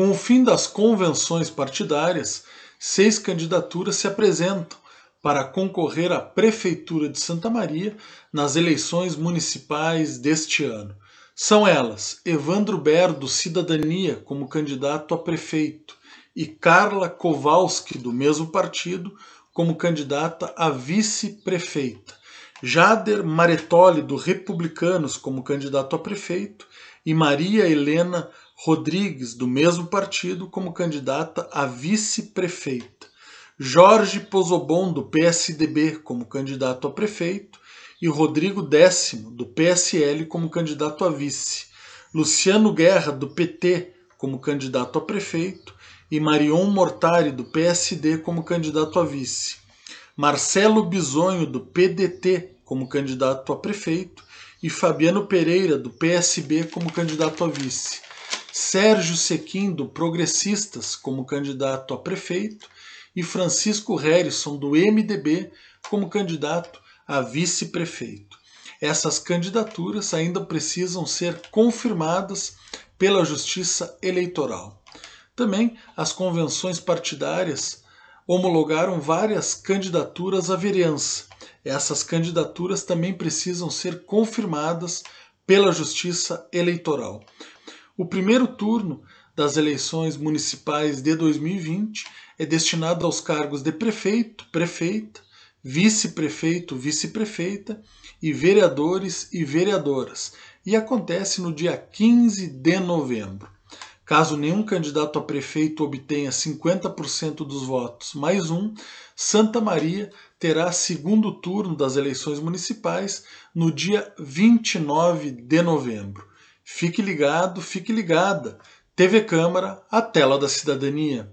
Com o fim das convenções partidárias, seis candidaturas se apresentam para concorrer à Prefeitura de Santa Maria nas eleições municipais deste ano. São elas Evandro Ber, do Cidadania, como candidato a prefeito, e Carla Kowalski, do mesmo partido, como candidata a vice-prefeita. Jader Maretoli, do Republicanos, como candidato a prefeito, e Maria Helena Rodrigues, do mesmo partido, como candidata a vice-prefeita. Jorge Pozobon, do PSDB, como candidato a prefeito. E Rodrigo Décimo, do PSL, como candidato a vice. Luciano Guerra, do PT, como candidato a prefeito. E Marion Mortari, do PSD, como candidato a vice. Marcelo Bisonho, do PDT, como candidato a prefeito. E Fabiano Pereira, do PSB, como candidato a vice. Sérgio Sequim, do Progressistas, como candidato a prefeito, e Francisco Harrison, do MDB, como candidato a vice-prefeito. Essas candidaturas ainda precisam ser confirmadas pela Justiça Eleitoral. Também as convenções partidárias homologaram várias candidaturas à vereança. Essas candidaturas também precisam ser confirmadas pela Justiça Eleitoral. O primeiro turno das eleições municipais de 2020 é destinado aos cargos de prefeito, prefeita, vice-prefeito, vice-prefeita e vereadores e vereadoras, e acontece no dia 15 de novembro. Caso nenhum candidato a prefeito obtenha 50% dos votos mais um, Santa Maria terá segundo turno das eleições municipais no dia 29 de novembro. Fique ligado, fique ligada. TV Câmara, a tela da cidadania.